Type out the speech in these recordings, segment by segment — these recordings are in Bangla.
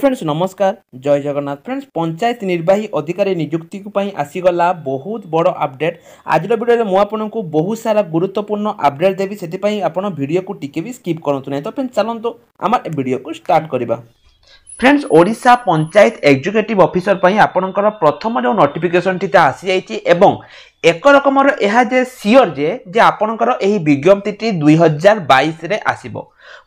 ফ্রেন্ডস নমস্কার জয় জগন্নাথ ফ্রেন্ডস পঞ্চায়েত নির্বাহী অধিকারী নিযুক্তি আসিগলা বহুত বড় আপডেট আজর ভিডিওরে মু আপনার বহু সারা গুরুত্বপূর্ণ আপডেট দেবি সেপাই আপনার ভিডিওকে টিকে বি স্কিপ করতু না তো ফ্রেন্ডস চলতো আমার ভিডিওকে স্টার্ট করা friends Odisha panchayat executive officer আপনার প্রথম যে নোটিফিকেসনটি তা আসি যাই এবং ଏକ ରକମର ଏହା ଯେ ସିଓର ଯେ ଯେ ଆପଣଙ୍କର ଏହି ବିଜ୍ଞପ୍ତିଟି ଦୁଇ ହଜାର ବାଇଶରେ ଆସିବ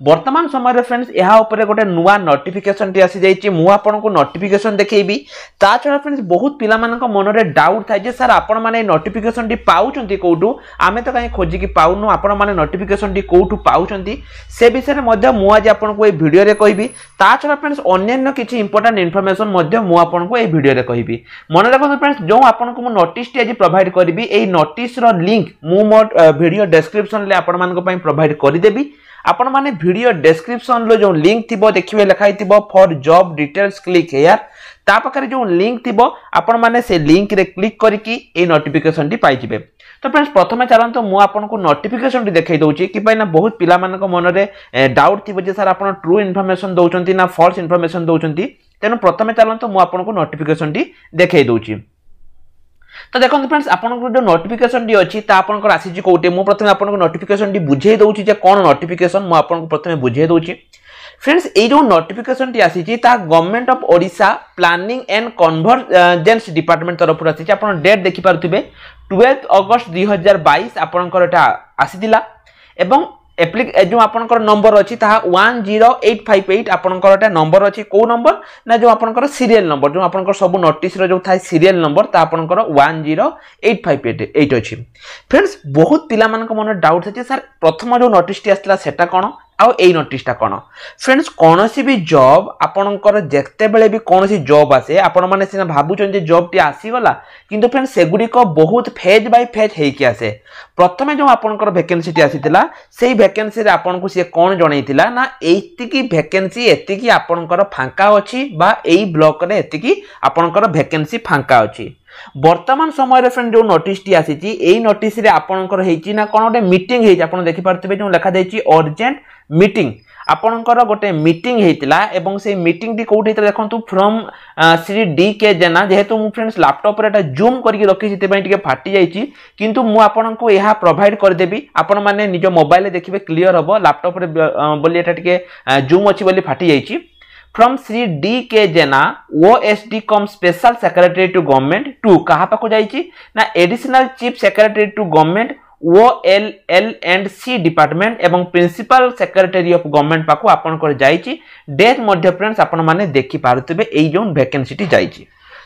বর্তমান সময়ের ফ্রেন্ডস এহা উপরে গোটে নূয়া নোটিফিকেসনটি আসি যাই মু আপনার নোটিফিকেসন দেখেবি তা ছড়া ফ্রেন্ডস বহুত পিলা মনরে ডাউট থাকে যে স্যার আপন মানে নোটিফিকেসনটি পাচ্ছেন কোটু আমি তো কাই খোঁজিকি পাউনু আপন মানে নোটিফিকেসনটি কোটু পাচ্ছেন সে বিষয়ে মধ্যে মু আজ আপনার এই ভিডিওরে কবি তা ছড়া ফ্রেন্ডস অন্যান্য কিছু ইম্পর্টাট ইনফরমেসন মধ্যে মু আপনার এই ভিডিওরে কবি মনে রাখুন ফ্রেন্ডস যে আপনার নোটিসটি আজ প্রোভাইড କରିବି ଏଇ ନୋଟିସ୍ର ଲିଙ୍କ୍ ମୁଁ ମୋ ଭିଡ଼ିଓ ଡେସ୍କ୍ରିପ୍ସନ୍ରେ ଆପଣମାନଙ୍କ ପାଇଁ ପ୍ରୋଭାଇଡ଼ କରିଦେବି ଆପଣମାନେ ଭିଡ଼ିଓ ଡେସ୍କ୍ରିପ୍ସନ୍ର ଯେଉଁ ଲିଙ୍କ୍ ଥିବ ଦେଖିବେ ଲେଖା ହେଇଥିବ for job details click here ତା ପାଖରେ ଯେଉଁ ଲିଙ୍କ୍ ଥିବ ଆପଣମାନେ ସେ ଲିଙ୍କ୍ରେ କ୍ଲିକ୍ କରିକି ଏଇ ନୋଟିଫିକେସନ୍ଟି ପାଇଯିବେ ତ ଫ୍ରେଣ୍ଡସ୍ ପ୍ରଥମେ ଚାଲନ୍ତୁ ମୁଁ ଆପଣଙ୍କୁ ନୋଟିଫିକେସନ୍ଟି ଦେଖାଇ ଦେଉଛି କି ପାଇଁ ନା ବହୁତ ପିଲାମାନଙ୍କ ମନରେ ଡାଉଟ୍ ଥିବ ଯେ ସାର୍ ଆପଣ ଟ୍ରୁ ଇନଫର୍ମେସନ୍ ଦେଉଛନ୍ତି ନା ଫଲ୍ସ ଇନଫର୍ମେସନ୍ ଦେଉଛନ୍ତି ତେଣୁ ପ୍ରଥମେ ଚାଲନ୍ତୁ ମୁଁ ଆପଣଙ୍କୁ ନୋଟିଫିକେସନ୍ଟି ଦେଖାଇ ଦେଉଛି তো দেখুন ফ্রেন্ডস আপনার যে নোটিফিকেসনটি অছি তা আপনার আসিছে কোটি মু প্রথমে আপনার নোটিফিকেসনটি বুঝাই দেউছি যে কোণ নোটিফিকেসন মু আপনার প্রথমে বুঝাই দেউছি ফ্রেন্ডস এই যে নোটিফিকেসনটি আসিছে তা government of Odisha planning and convergence department তরফর আসিছে আপনার ডেট দেখিপারে টুয়েলভ অগস্ট দুই হাজার বাইশ আপনার এটা আসিলা এবং जो आपंकर नंबर अच्छी one zero eight five eight आपंकर नंबर अच्छी कौ नंबर ना जो आपंकर सीरीयल नंबर जो आपंकर सब नोटिस जो था सीरीयल नंबर ता आपंकर one zero eight five eight eight अच्छी फ्रेंड्स बहुत पिला मन डाउट अच्छे सार प्रथम जो नोटिस टी आसला सेटा कौन ଆଉ ଏଇ ନୋଟିସ୍ଟା କ'ଣ ଫ୍ରେଣ୍ଡସ୍ କୌଣସି ବି ଜବ୍ ଆପଣଙ୍କର ଯେତେବେଳେ ବି କୌଣସି ଜବ୍ ଆସେ ଆପଣମାନେ ସିନା ଭାବୁଛନ୍ତି ଯେ ଜବ୍ଟି ଆସିଗଲା କିନ୍ତୁ ଫ୍ରେଣ୍ଡ ସେଗୁଡ଼ିକ ବହୁତ ଫେଜ୍ ବାଇ ଫେଜ୍ ହେଇକି ଆସେ ପ୍ରଥମେ ଯେଉଁ ଆପଣଙ୍କର ଭେକେନ୍ସିଟି ଆସିଥିଲା ସେଇ ଭେକେନ୍ସିରେ ଆପଣଙ୍କୁ ସିଏ କ'ଣ ଜଣେଇଥିଲା ନା ଏତିକି ଭେକେନ୍ସି ଏତିକି ଆପଣଙ୍କର ଫାଙ୍କା ଅଛି ବା ଏଇ ବ୍ଲକ୍ରେ ଏତିକି ଆପଣଙ୍କର ଭେକେନ୍ସି ଫାଙ୍କା ଅଛି বর্তমান সময়ের ফ্রেন্ড যে নোটিসটি আসিছি এই নোটিসে আপনার হয়েছি না কোণ গোটে মিটিং হয়েছে আপনার দেখিপারে যে লেখা যাই অর্জেন্ট মিটিং ଆପଣଙ୍କର ଗୋଟେ ମିଟିଂ ହେଇଥିଲା ଏବଂ ସେଇ ମିଟିଂଟି କେଉଁଠି ହେଇଥିଲା ଦେଖନ୍ତୁ from Shri D K Jena ଯେହେତୁ ମୁଁ ଫ୍ରେଣ୍ଡସ୍ ଲାପଟପ୍ରେ ଏଇଟା ଜୁମ୍ କରିକି ରଖିଛି ସେଥିପାଇଁ ଟିକେ ଫାଟିଯାଇଛି କିନ୍ତୁ ମୁଁ ଆପଣଙ୍କୁ ଏହା ପ୍ରୋଭାଇଡ଼ କରିଦେବି ଆପଣମାନେ ନିଜ ମୋବାଇଲରେ ଦେଖିବେ କ୍ଲିଅର୍ ହେବ ଲାପଟପ୍ରେ ବୋଲି ଏଇଟା ଟିକେ ଜୁମ୍ ଅଛି ବୋଲି ଫାଟିଯାଇଛି from Shri D K Jena O S D cum special secretary to government to क्या पाक जा additional chief secretary to government O L L and C department एवं प्रिंसिपल सेक्रेटरी ऑफ गवर्नमेंट पाक आपंकर डेट मध्य फ्रेंड्स आपण मैंने देखिपुवे यही जो भैकेन्सीटी जा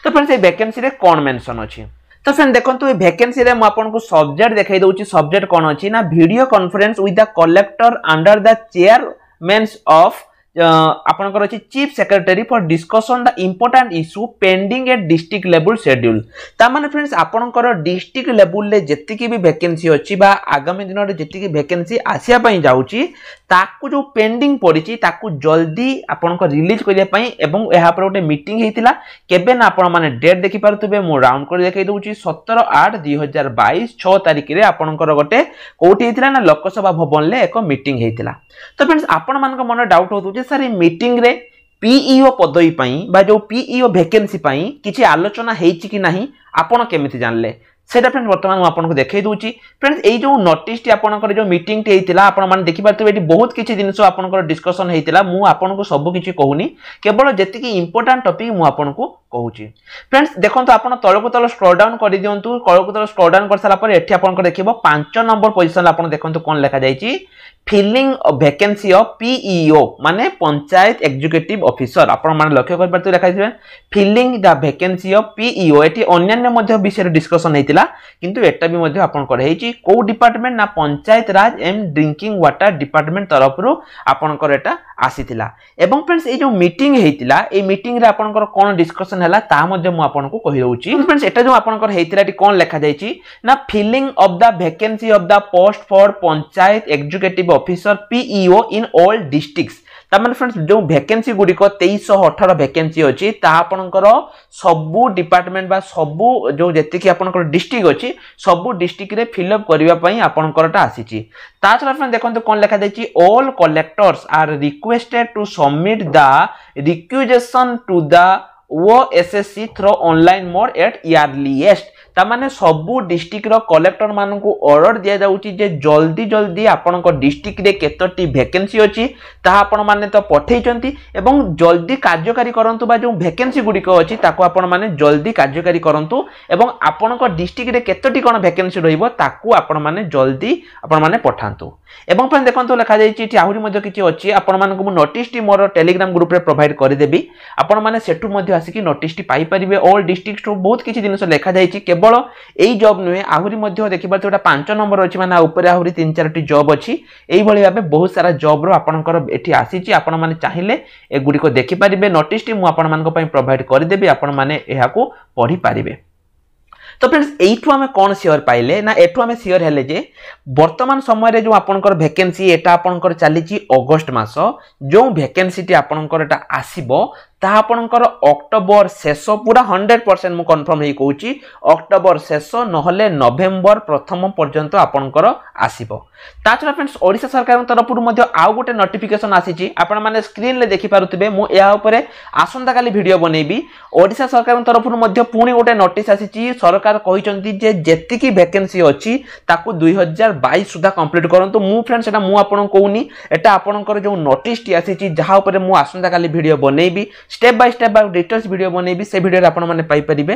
तो फ्रेंड्स ये भैकेन्सी कौन मेनसन अच्छी तो फ्रेंड देखो ये भैकेन्सी आपको सब्जेक्ट देखा दूसरी सब्जेक्ट कौन अच्छी ना भिड conference with the collector under the chairmanship of ଆପଣଙ୍କର ଅଛି chief secretary for discussion the important issue pending at district ଲେବୁଲ୍ ସେଡ୍ୟୁଲ୍ ତାମାନେ ଫ୍ରେଣ୍ଡସ୍ ଆପଣଙ୍କର ଡିଷ୍ଟ୍ରିକ୍ଟ ଲେବୁଲ୍ରେ ଯେତିକି ବି ଭେକେନ୍ସି ଅଛି ବା ଆଗାମୀ ଦିନରେ ଯେତିକି ଭେକେନ୍ସି ଆସିବା ପାଇଁ ଯାଉଛି ତାକୁ ଯେଉଁ ପେଣ୍ଡିଂ ପଡ଼ିଛି ତାକୁ ଜଲ୍ଦି ଆପଣଙ୍କ ରିଲିଜ୍ କରିବା ପାଇଁ ଏବଂ ଏହା ଉପରେ ଗୋଟେ ମିଟିଂ ହେଇଥିଲା କେବେ ନା ଆପଣମାନେ ଡେଟ୍ ଦେଖିପାରୁଥିବେ ମୁଁ ରାଉଣ୍ଡ କରି ଦେଖାଇ ଦେଉଛି ସତର ଆଠ ଦୁଇ ହଜାର ବାଇଶ ଛଅ ତାରିଖରେ ଆପଣଙ୍କର ଗୋଟେ କେଉଁଠି ହେଇଥିଲା ନା ଲୋକସଭା ଭବନରେ ଏକ ମିଟିଂ ହେଇଥିଲା ତ ଫ୍ରେଣ୍ଡସ୍ ଆପଣମାନଙ୍କ ମନରେ ଡାଉଟ୍ ହେଉଥିବ ଯେ ସାର୍ ଏ ମିଟିଂରେ ପିଇଓ ପଦବୀ ପାଇଁ ବା ଯେଉଁ ପିଇଓ ଭେକେନ୍ସି ପାଇଁ କିଛି ଆଲୋଚନା ହେଇଛି କି ନାହିଁ ଆପଣ କେମିତି ଜାଣିଲେ সেটা ফ্রেন্ডস বর্তমানে মু আপনার দেখাই দেছি ফ্রেন্ডস এই যে নোটিসটি আপনার যে মিটিংটি হয়েছিল আপনার দেখিপারে এটি বহুত কিছু জিনিস আপনার ডিসকসন হয়েছিল মু আপনার সবু কিছু কহুনি কেবল যেত ইম্পর্টাট টপিক মু আপনার কহুচি ফ্রেন্ডস দেখুন আপন তলকু তল স্ক্রল ডাউন করে দিও তলকু তল স্ক্রল ডাউন করে সারা পরে এটি আপনার দেখব পাঁচ নম্বর পজিশন আপনার দেখুন কোণ লেখা যাই ফিলিং ভ্যাকেন্সি অফ পিইও মানে পঞ্চায়েত এক্সিকিউটিভ অফিসর আপনার মানে লক্ষ্য করে পারে লেখা থাকবে filling the vacancy of PEO এটি অন্যান্য মধ্য বিষয়ে ডিসকসন হয়েছিল কিন্তু এটা বি মধ্য আপনার হয়েছি কেউ ডিপার্টমেন্ট না Panchayat Raj and drinking water department তরফর আপনার এটা আসিলা এবং ফ্রেন্ডস এই যে মিটিং হয়েছিল এই মিটিংরে আপনার কোণ ডিসকসন ହେଲା ତାହା ମଧ୍ୟ ମୁଁ ଆପଣଙ୍କୁ କହିଦେଉଛି ଫ୍ରେଣ୍ଡସ୍ ଏଟା ଯେଉଁ ଆପଣଙ୍କର ହେଇଥିଲା ଏଠି କ'ଣ ଲେଖାଯାଇଛି ନା filling of the vacancy of the post for panchayat executive officer PEO in all districts ତାମାନେ ଫ୍ରେଣ୍ଡସ୍ ଯେଉଁ ଭେକେନ୍ସି ଗୁଡ଼ିକ ତେଇଶଶହ ଅଠର ଭେକେନ୍ସି ଅଛି ତାହା ଆପଣଙ୍କର ସବୁ ଡିପାର୍ଟମେଣ୍ଟ ବା ସବୁ ଯେଉଁ ଯେତିକି ଆପଣଙ୍କର ଡିଷ୍ଟ୍ରିକ୍ଟ ଅଛି ସବୁ ଡିଷ୍ଟ୍ରିକ୍ଟରେ ଫିଲ୍ଅପ୍ କରିବା ପାଇଁ ଆପଣଙ୍କରଟା ଆସିଛି ତା ଛଡ଼ା ଫ୍ରେଣ୍ଡ ଦେଖନ୍ତୁ କ'ଣ ଲେଖାଯାଇଛି all collectors are requested to submit the requisition to the O S S C through online mode at earliest ତାମାନେ ସବୁ ଡିଷ୍ଟ୍ରିକ୍ଟର କଲେକ୍ଟରମାନଙ୍କୁ ଅର୍ଡ଼ର ଦିଆଯାଉଛି ଯେ ଜଲ୍ଦି ଜଲ୍ଦି ଆପଣଙ୍କ ଡିଷ୍ଟ୍ରିକ୍ଟରେ କେତୋଟି ଭେକେନ୍ସି ଅଛି ତାହା ଆପଣମାନେ ତ ପଠାଇଛନ୍ତି ଏବଂ ଜଲ୍ଦି କାର୍ଯ୍ୟକାରୀ କରନ୍ତୁ ବା ଯେଉଁ ଭେକେନ୍ସି ଗୁଡ଼ିକ ଅଛି ତାକୁ ଆପଣମାନେ ଜଲ୍ଦି କାର୍ଯ୍ୟକାରୀ କରନ୍ତୁ ଏବଂ ଆପଣଙ୍କ ଡିଷ୍ଟ୍ରିକ୍ଟରେ କେତୋଟି କ'ଣ ଭେକେନ୍ସି ରହିବ ତାକୁ ଆପଣମାନେ ଜଲ୍ଦି ଆପଣମାନେ ପଠାନ୍ତୁ এবং ଫ୍ରେଣ୍ଡ ଦେଖନ୍ତୁ ଲେଖାଯାଇଛି ଏଠି ଆହୁରି ମଧ୍ୟ କିଛି ଅଛି ଆପଣମାନଙ୍କୁ ମୁଁ ନୋଟିସ୍ଟି ମୋର ଟେଲିଗ୍ରାମ ଗ୍ରୁପରେ ପ୍ରୋଭାଇଡ଼ କରିଦେବି ଆପଣମାନେ ସେଠୁ ମଧ୍ୟ ଆସିକି ନୋଟିସ୍ଟି ପାଇପାରିବେ ଅଲ୍ ଡିଷ୍ଟ୍ରିକ୍ଟରୁ ବହୁତ କିଛି ଜିନିଷ ଲେଖାଯାଇଛି କେବଳ ଏଇ ଜବ୍ ନୁହେଁ ଆହୁରି ମଧ୍ୟ ଦେଖିପାରୁଥିବେ ଗୋଟେ ପାଞ୍ଚ ନମ୍ବର ଅଛି ମାନେ ଉପରେ ଆହୁରି ତିନି ଚାରୋଟି ଜବ୍ ଅଛି ଏଇଭଳି ଭାବେ ବହୁତ ସାରା ଜବ୍ର ଆପଣଙ୍କର ଏଠି ଆସିଛି ଆପଣମାନେ ଚାହିଁଲେ ଏଗୁଡ଼ିକ ଦେଖିପାରିବେ ନୋଟିସ୍ଟି ମୁଁ ଆପଣମାନଙ୍କ ପାଇଁ ପ୍ରୋଭାଇଡ଼ କରିଦେବି ଆପଣମାନେ ଏହାକୁ ପଢ଼ିପାରିବେ ତ ଫ୍ରେଣ୍ଡସ୍ ଏଇଠୁ ଆମେ କ'ଣ ସିଓର ପାଇଲେ ନା ଏଠୁ ଆମେ ସିଓର ହେଲେ ଯେ ବର୍ତ୍ତମାନ ସମୟରେ ଯେଉଁ ଆପଣଙ୍କର ଭେକେନ୍ସି ଏଇଟା ଆପଣଙ୍କର ଚାଲିଛି ଅଗଷ୍ଟ ମାସ ଯେଉଁ ଭେକେନ୍ସିଟି ଆପଣଙ୍କର ଏଇଟା ଆସିବ ତାହା ଆପଣଙ୍କର ଅକ୍ଟୋବର ଶେଷ ପୁରା ହଣ୍ଡ୍ରେଡ଼ ପରସେଣ୍ଟ ମୁଁ କନଫର୍ମ ହେଇ କହୁଛି ଅକ୍ଟୋବର ଶେଷ ନହେଲେ ନଭେମ୍ବର ପ୍ରଥମ ପର୍ଯ୍ୟନ୍ତ ଆପଣଙ୍କର ଆସିବ ତା ଛଡ଼ା ଫ୍ରେଣ୍ଡସ୍ ଓଡ଼ିଶା ସରକାରଙ୍କ ତରଫରୁ ମଧ୍ୟ ଆଉ ଗୋଟେ ନୋଟିଫିକେସନ୍ ଆସିଛି ଆପଣମାନେ ସ୍କ୍ରିନ୍ରେ ଦେଖିପାରୁଥିବେ ମୁଁ ଏହା ଉପରେ ଆସନ୍ତାକାଲି ଭିଡ଼ିଓ ବନେଇବି ଓଡ଼ିଶା ସରକାରଙ୍କ ତରଫରୁ ମଧ୍ୟ ପୁଣି ଗୋଟେ ନୋଟିସ୍ ଆସିଛି ସରକାର କହିଛନ୍ତି ଯେ ଯେତିକି ଭ୍ୟାକେନ୍ସି ଅଛି ତାକୁ ଦୁଇ ହଜାର ବାଇଶ ସୁଦ୍ଧା କମ୍ପ୍ଲିଟ୍ କରନ୍ତୁ ମୁଁ ଫ୍ରେଣ୍ଡ ସେଇଟା ମୁଁ ଆପଣଙ୍କୁ କହୁନି ଏଟା ଆପଣଙ୍କର ଯେଉଁ ନୋଟିସ୍ଟି ଆସିଛି ଯାହା ଉପରେ ମୁଁ ଆସନ୍ତାକାଲି ଭିଡ଼ିଓ ବନେଇବି স্টেপ বাই স্টেপ ଆଉ ଡିଟେଲ୍ସ ଭିଡ଼ିଓ ବନେଇବି ସେ ଭିଡ଼ିଓରେ ଆପଣମାନେ ପାଇପାରିବେ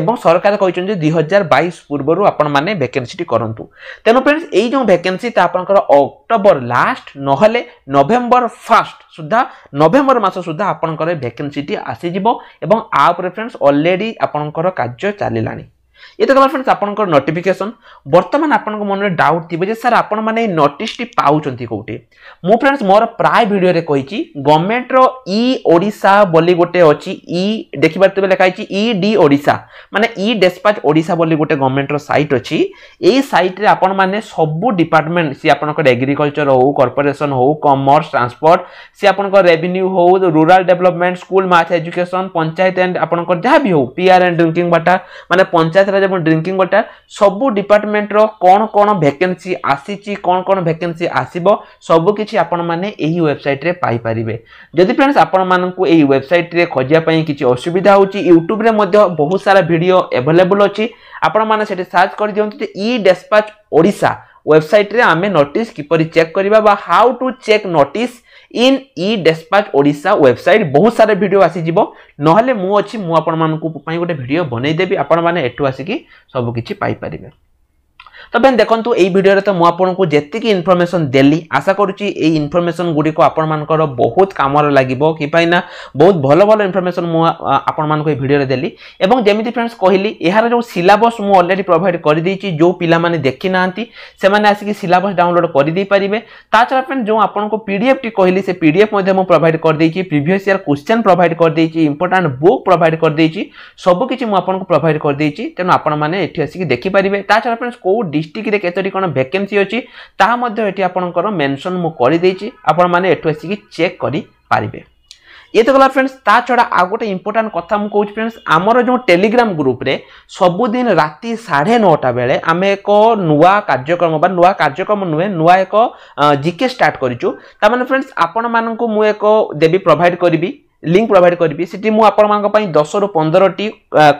ଏବଂ ସରକାର କହିଛନ୍ତି ଦୁଇ ହଜାର ବାଇଶ ପୂର୍ବରୁ ଆପଣମାନେ ଭ୍ୟାକେନ୍ସିଟି କରନ୍ତୁ ତେଣୁ ଫ୍ରେଣ୍ଡସ୍ ଏଇ ଯେଉଁ ଭ୍ୟାକେନ୍ସି ତା ଆପଣଙ୍କର ଅକ୍ଟୋବର ଲାଷ୍ଟ ନହେଲେ ନଭେମ୍ବର ଫାଷ୍ଟ ସୁଦ୍ଧା ନଭେମ୍ବର ମାସ ସୁଦ୍ଧା ଆପଣଙ୍କର ଭ୍ୟାକେନ୍ସିଟି ଆସିଯିବ ଏବଂ ଆ ଉପରେ ଫ୍ରେଣ୍ଡସ୍ ଅଲରେଡ଼ି ଆପଣଙ୍କର କାର୍ଯ୍ୟ ଚାଲିଲାଣି ये तो गला फ्रेंड्स आपंकर नोटिफिकेसन बर्तमान आपंक मन में डाउट थी जे सर आपण मैंने नोटिस टी पाँच कौटी मु फ्रेंड्स मोर प्राय भिडियो कही गवर्नमेंट इ ओडा बोली गोटे अच्छी इ देखी पारे लेखाई इ डी ओडा मानने इ डेस्पाच ओडा बोली गोटे गवर्नमेंट सैट अच्छी यही सैट्रे आपण मैंने सबू डिपार्टमेंट सी आपंकर एग्रिकलचर हो कर्पोरेसन हो कमर्स ट्रांसपोर्ट सी आपंकर रेवेन्यू हो rural development school mass education panchayat and आपंकर जहाँ भी हो P R and drinking water मैंने पंचायत ଆସିଲା ଯେମିତି ଡ୍ରିଙ୍କିଂ ୱାଟର ସବୁ ଡିପାର୍ଟମେଣ୍ଟର କ'ଣ କ'ଣ ଭେକେନ୍ସି ଆସିଛି କ'ଣ କ'ଣ ଭେକେନ୍ସି ଆସିବ ସବୁକିଛି ଆପଣମାନେ ଏହି ୱେବସାଇଟ୍ରେ ପାଇପାରିବେ ଯଦି ଫ୍ରେଣ୍ଡସ୍ ଆପଣମାନଙ୍କୁ ଏହି ୱେବସାଇଟ୍ରେ ଖୋଜିବା ପାଇଁ କିଛି ଅସୁବିଧା ହେଉଛି ୟୁଟ୍ୟୁବ୍ରେ ମଧ୍ୟ ବହୁତ ସାରା ଭିଡ଼ିଓ ଆଭେଲେବୁଲ୍ ଅଛି ଆପଣମାନେ ସେଠି ସର୍ଚ୍ଚ କରିଦିଅନ୍ତୁ ଯେ ଇ ଡେସ୍ପାଚ୍ ଓଡ଼ିଶା ୱେବସାଇଟ୍ରେ ଆମେ ନୋଟିସ୍ କିପରି ଚେକ୍ କରିବା ବା how to check notice in e despatch Odisha website ବହୁତ ସାରା ଭିଡ଼ିଓ ଆସିଯିବ ନହେଲେ ମୁଁ ଅଛି ମୁଁ ଆପଣମାନଙ୍କ ପାଇଁ ଗୋଟେ ଭିଡ଼ିଓ ବନେଇଦେବି ଆପଣମାନେ ଏଠୁ ଆସିକି ସବୁକିଛି ପାଇପାରିବେ তো ବେନ୍ ଦେଖନ୍ତୁ ଏଇ ଭିଡ଼ିଓରେ ତ ମୁଁ ଆପଣଙ୍କୁ ଯେତିକି ଇନଫର୍ମେସନ୍ ଦେଲି ଆଶା କରୁଛି ଏଇ ଇନଫର୍ମେସନ୍ ଗୁଡ଼ିକ ଆପଣମାନଙ୍କର ବହୁତ କାମରେ ଲାଗିବ କି ପାଇଁ ନା ବହୁତ ଭଲ ଭଲ ଇନଫର୍ମେସନ୍ ମୁଁ ଆପଣମାନଙ୍କୁ ଏଇ ଭିଡ଼ିଓରେ ଦେଲି ଏବଂ ଯେମିତି ଫ୍ରେଣ୍ଡସ୍ କହିଲି ଏହାର ଯେଉଁ ସିଲାବସ୍ ମୁଁ ଅଲରେଡ଼ି ପ୍ରୋଭାଇଡ଼ କରିଦେଇଛି ଯେଉଁ ପିଲାମାନେ ଦେଖିନାହାନ୍ତି ସେମାନେ ଆସିକି ସିଲାବସ୍ ଡାଉନଲୋଡ଼୍ କରିଦେଇପାରିବେ ତା ଛଡ଼ା ଫ୍ରେଣ୍ଡ ଯେଉଁ ଆପଣଙ୍କୁ ପି ଡି ଏଫ୍ଟି କହିଲି ସେ ପି ଡି ଏଫ୍ ମଧ୍ୟ ମୁଁ ପ୍ରୋଭାଇଡ଼ କରିଦେଇଛି ପ୍ରିଭିୟସ୍ ଇୟର୍ କ୍ୱେଶ୍ଚନ୍ ପ୍ରୋଭାଇଡ଼ କରିଦେଇଛି ଇମ୍ପୋର୍ଟାଣ୍ଟ ବୁକ୍ ପ୍ରୋଭାଇଡ଼ କରିଦେଇଛି ସବୁକିଛି ମୁଁ ଆପଣଙ୍କୁ ପ୍ରୋଭାଇଡ଼ କରିଦେଇଛି ତେଣୁ ଆପଣମାନେ ଏଠି ଆସିକି ଦେଖିପାରିବେ ତା ଛଡ଼ା ଫ୍ରେଣ୍ଡସ୍ କେଉଁ ডিস্ট্রিক্টরে কেতোটি କ'ଣ ভ্যাকেন্সি ଅଛି ତାହା ମଧ୍ୟ ଏଠି ଆପଣଙ୍କର ମେନସନ୍ ମୁଁ କରିଦେଇଛି ଆପଣମାନେ ଏଠୁ ଆସିକି ଚେକ୍ କରିପାରିବେ ଇଏ ତ ଗଲା ଫ୍ରେଣ୍ଡସ୍ ତା ଛଡ଼ା ଆଉ ଗୋଟେ ଇମ୍ପୋର୍ଟାଣ୍ଟ କଥା ମୁଁ କହୁଛି ଫ୍ରେଣ୍ଡସ୍ ଆମର ଯେଉଁ ଟେଲିଗ୍ରାମ ଗ୍ରୁପରେ ସବୁଦିନ ରାତି ସାଢ଼େ ନଅଟା ବେଳେ ଆମେ ଏକ ନୂଆ କାର୍ଯ୍ୟକ୍ରମ ବା ନୂଆ କାର୍ଯ୍ୟକ୍ରମ ନୁହେଁ ନୂଆ ଏକ ଜିକେ ଷ୍ଟାର୍ଟ କରିଛୁ ତାମାନେ ଫ୍ରେଣ୍ଡସ୍ ଆପଣମାନଙ୍କୁ ମୁଁ ଏକ ଦେବି ପ୍ରୋଭାଇଡ଼ କରିବି লিঙ্ক প্রোভাইড করবি সেটি মু আপনার দশরু পনেরোটি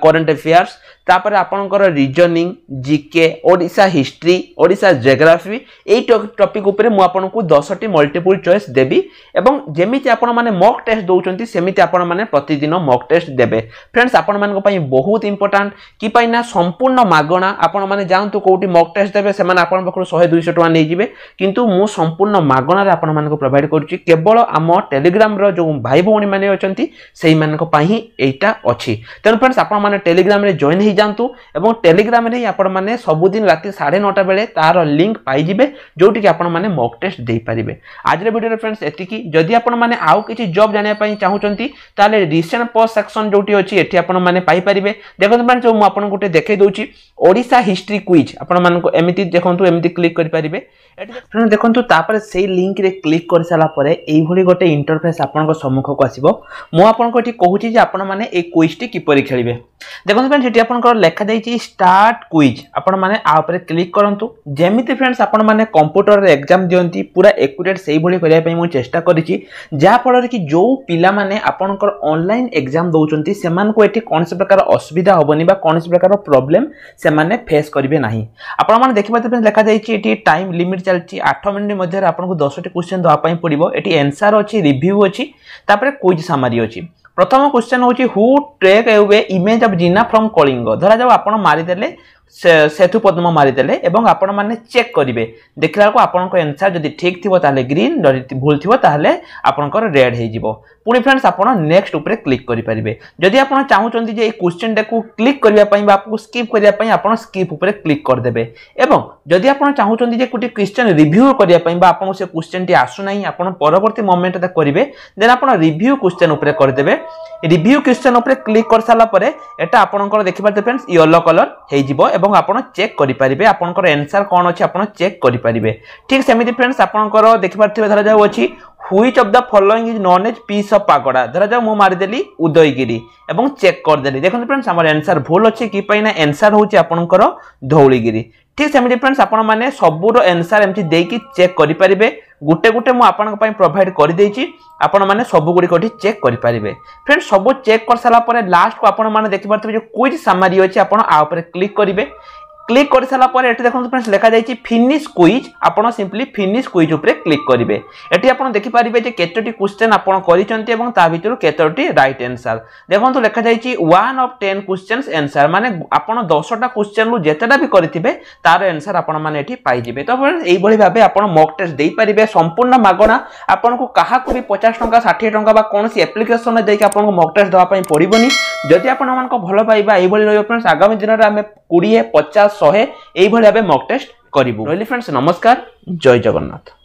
করেন্ট আফেয়ার্স তাপরে আপনার reasoning GK Odisha history Odisha geography এই টপিক উপরে মু আপনার দশটি মল্টিপুল চয়েস দেবি এবং যেমি আপনার মানে মক টেস্ট দৌঁছেন সেমিতি আপনার মানে প্রতিদিন মক টেস্ট দেবে ফ্রেন্ডস আপনার বহুত ইম্পর্টাট কিপাই না সম্পূর্ণ মাগণা আপনার মানে যাতে কোটি মক টেস্ট দেবে সে আপনার পাখু শহে দুইশো টাকা নিয়ে যাবে কিন্তু মু সম্পূর্ণ মাগণার আপনার প্রোভাইড করছি কেবল আমার টেলিগ্রামর যে ভাই ভৌণী মানে অনেক সেইমানক পাই এইটা অছি তেমন ফ্রেন্ডস আপনার টেলিগ্রামে জয়েন হয়ে যাতে এবং টেলিগ্রামে আপনার সবুদিন রাতে সাড়ে নটা বেড়ে তার লিঙ্ক পাইবে যেটিকি আপনার মক টেস্ট দিয়ে আজর ভিডিওরে ফ্রেন্ডস এটিকি যদি আপনার আউ কিছু জব জাঁয়া চাহুমান তাহলে রিসেন্ট পোস্ট সেকশন যেটি অছি এটি আপনার পাইপারে দেখুন ফ্রেন্ডস মু আপনার গোটে দেখাই দেছি ওড়শা হিস্ট্রি কুইজ আপনার এমনি দেখুন এমনি ক্লিক করে পারে ফ্রেন্ডস দেখুন তাপরে সেই লিঙ্করে ক্লিক করে সারা পরে এইভাবে গোটে ইন্টরফেস আপনার সম্মুখক আসব ମୁଁ ଆପଣଙ୍କୁ ଏଠି କହୁଛି ଯେ ଆପଣମାନେ ଏଇ କୁଇଜ୍ଟି କିପରି ଖେଳିବେ ଦେଖନ୍ତୁ ଫ୍ରେଣ୍ଡ ସେଠି ଆପଣଙ୍କର ଲେଖାଯାଇଛି ଷ୍ଟାର୍ଟ କୁଇଜ୍ ଆପଣମାନେ ଆ ଉପରେ କ୍ଲିକ୍ କରନ୍ତୁ ଯେମିତି ଫ୍ରେଣ୍ଡସ୍ ଆପଣମାନେ କମ୍ପ୍ୟୁଟରରେ ଏକ୍ଜାମ୍ ଦିଅନ୍ତି ପୁରା ଏକୁରେଟ୍ ସେଇଭଳି କରିବା ପାଇଁ ମୁଁ ଚେଷ୍ଟା କରିଛି ଯାହାଫଳରେ କି ଯେଉଁ ପିଲାମାନେ ଆପଣଙ୍କର ଅନଲାଇନ୍ ଏକ୍ଜାମ୍ ଦେଉଛନ୍ତି ସେମାନଙ୍କୁ ଏଠି କୌଣସି ପ୍ରକାର ଅସୁବିଧା ହେବନି ବା କୌଣସି ପ୍ରକାର ପ୍ରୋବ୍ଲେମ୍ ସେମାନେ ଫେସ୍ କରିବେ ନାହିଁ ଆପଣମାନେ ଦେଖିପାରୁଥିବେ ଲେଖାଯାଇଛି ଏଠି ଟାଇମ୍ ଲିମିଟ୍ ଚାଲିଛି ଆଠ ମିନିଟ୍ ମଧ୍ୟରେ ଆପଣଙ୍କୁ ଦଶଟି କ୍ୱେଶ୍ଚନ୍ ଦେବା ପାଇଁ ପଡ଼ିବ ଏଠି ଏନ୍ସାର୍ ଅଛି ରିଭ୍ୟୁ ଅଛି ତାପରେ କୁଇଜ୍ সামারি অছি প্রথম কোশ্চেন হচ্ছে who took away image of Jina from Kalinga ধরা যাও আপনার মারিদেলে ସେଠୁ ପଦ୍ମ ମାରିଦେଲେ ଏବଂ ଆପଣମାନେ ଚେକ୍ କରିବେ ଦେଖିଲା ବେଳକୁ ଆପଣଙ୍କ ଏନ୍ସର୍ ଯଦି ଠିକ୍ ଥିବ ତାହେଲେ ଗ୍ରୀନ୍ ଯଦି ଭୁଲ ଥିବ ତାହେଲେ ଆପଣଙ୍କର ରେଡ୍ ହେଇଯିବ ପୁଣି ଫ୍ରେଣ୍ଡସ୍ ଆପଣ ନେକ୍ସଟ ଉପରେ କ୍ଲିକ୍ କରିପାରିବେ ଯଦି ଆପଣ ଚାହୁଁଛନ୍ତି ଯେ ଏଇ କ୍ୱେଶ୍ଚିନ୍ଟାକୁ କ୍ଲିକ୍ କରିବା ପାଇଁ ବା ଆପଣଙ୍କୁ ସ୍କିପ୍ କରିବା ପାଇଁ ଆପଣ ସ୍କିପ୍ ଉପରେ କ୍ଲିକ୍ କରିଦେବେ ଏବଂ ଯଦି ଆପଣ ଚାହୁଁଛନ୍ତି ଯେ ଗୋଟେ କ୍ୱେଶ୍ଚିନ୍ ରିଭ୍ୟୁ କରିବା ପାଇଁ ବା ଆପଣଙ୍କୁ ସେ କ୍ୱେଶ୍ଚିନ୍ଟି ଆସୁନାହିଁ ଆପଣ ପରବର୍ତ୍ତୀ ମୋମେଣ୍ଟରେ ତାକୁ କରିବେ ଦେନ୍ ଆପଣ ରିଭ୍ୟୁ କ୍ୱେଶ୍ଚିନ୍ ଉପରେ କରିଦେବେ ରିଭ୍ୟୁ କ୍ୱେଶ୍ଚିନ୍ ଉପରେ କ୍ଲିକ୍ କରିସାରିଲା ପରେ ଏଇଟା ଆପଣଙ୍କର ଦେଖିପାରୁଥିବେ ଫ୍ରେଣ୍ଡସ୍ ୟେଲୋ କଲର୍ ହେଇଯିବ এবং আপনার চেক করে পারে আপনার এনসার কম অনেক আপনার চেক করে পারে ঠিক সেমি ফ্রেন্ডস আপনার দেখিপারে ধরা যাও অছি which of the following is known as piece of পাগড়া ধর যা মু মারিদেলি উদয়গিরি এবং চেক করেদেলি দেখুন ফ্রেন্ডস আমার এনসার ভুল অনেক কি না এনসার হচ্ছে আপনার ধৌলিগিরি ঠিক সেমিটি ফ্রেন্ডস আপনার সবুর এনসার এমতি দিয়ে চেক করে পারে গোটে গোটে মু আপনার প্রোভাইড করে দিয়েছি আপনার সবুগুড়ি এটি চেক করে পারে ফ্রেন্ডস সবু চেক করে সারা পরে লাস্টক আপনার দেখিপারে যে কুইজ সামারি অছি আপনার আ উপরে ক্লিক করবে ক্লিক করে সারা পরে এটি দেখুন ফ্রেন্ডস লেখা যাই ফিনিশ কুইজ আপনার সিম্পলি ফিনিশ কুইজ উপরে ক্লিক করবে এটি আপনার দেখিপারে যে কতটি কোশ্চেন আপনার করছেন এবং তা ভিতর কতটি রাইট এনসার দেখুন লেখা যাই one of ten questions answer মানে আপনার দশটা কোশ্চেন রু যেতেটা বি করে তার এনসার আপনার মানে এটি পাইবে তো ফ্রেন্ডস এইভাবে ভাবে আপনার মক টেস্ট দিয়ে সম্পূর্ণ মাগণা আপনার কাহকু বি পচাশ টাকা ষাঠিয়ে টাকা বা কোণী আপ্লিকেসন দিয়ে আপনার মক টেস্ট দেওয়া পড়বনি যদি আপনার ভাল পাইবা এইভাবে রহব ফ্রেন্ডস আগামী দিনের আমি কোড়িয়ে পচাশ ଶହେ ଏଇଭଳି ଭାବେ ମକ୍ ଟେଷ୍ଟ କରିବୁ ରହିଲି ଫ୍ରେଣ୍ଡସ୍ ନମସ୍କାର ଜୟ ଜଗନ୍ନାଥ